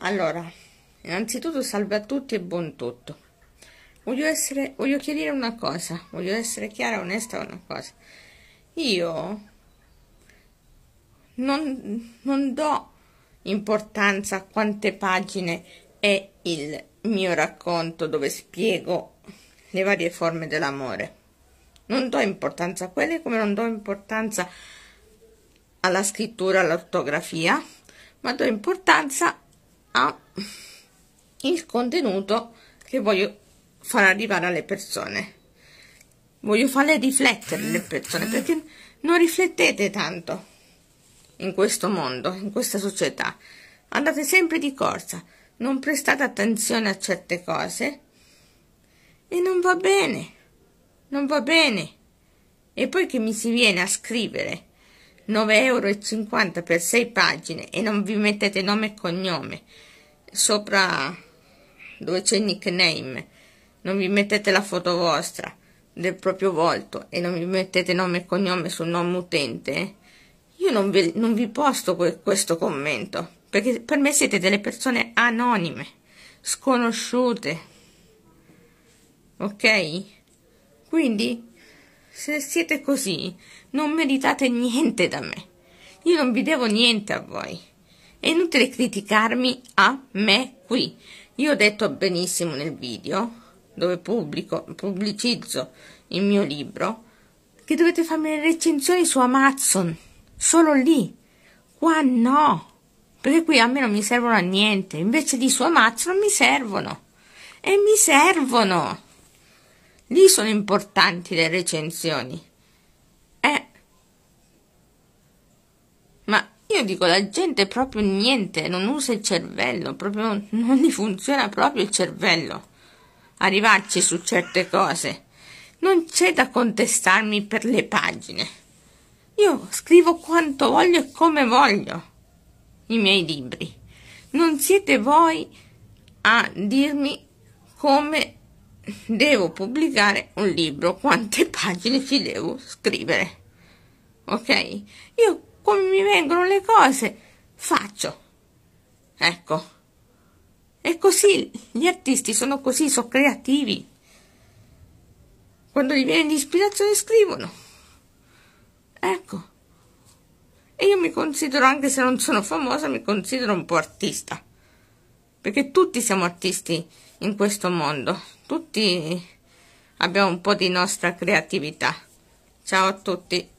allora innanzitutto salve a tutti e buon tutto voglio essere voglio chiarire una cosa voglio essere chiara onesta una cosa io non, non do importanza a quante pagine è il mio racconto dove spiego le varie forme dell'amore non do importanza a quelle come non do importanza alla scrittura, all'ortografia, ma do importanza a il contenuto che voglio far arrivare alle persone voglio farle riflettere le persone perché non riflettete tanto in questo mondo in questa società andate sempre di corsa non prestate attenzione a certe cose e non va bene non va bene e poi che mi si viene a scrivere 9,50 euro per 6 pagine e non vi mettete nome e cognome sopra dove c'è il nickname non vi mettete la foto vostra del proprio volto e non vi mettete nome e cognome sul nome utente eh? io non vi, non vi posto que questo commento perché per me siete delle persone anonime sconosciute ok quindi se siete così non meritate niente da me io non vi devo niente a voi è inutile criticarmi a me qui io ho detto benissimo nel video dove pubblico, pubblicizzo il mio libro che dovete farmi le recensioni su Amazon solo lì qua no perché qui a me non mi servono a niente invece di su Amazon mi servono e mi servono lì sono importanti le recensioni io dico, la gente proprio niente, non usa il cervello, proprio non gli funziona proprio il cervello. Arrivarci su certe cose. Non c'è da contestarmi per le pagine. Io scrivo quanto voglio e come voglio i miei libri. Non siete voi a dirmi come devo pubblicare un libro, quante pagine ci devo scrivere. Ok? Io come mi vengono le cose, faccio. Ecco. E così gli artisti sono così, sono creativi. Quando gli viene l'ispirazione scrivono. Ecco. E io mi considero, anche se non sono famosa, mi considero un po' artista. Perché tutti siamo artisti in questo mondo. Tutti abbiamo un po' di nostra creatività. Ciao a tutti.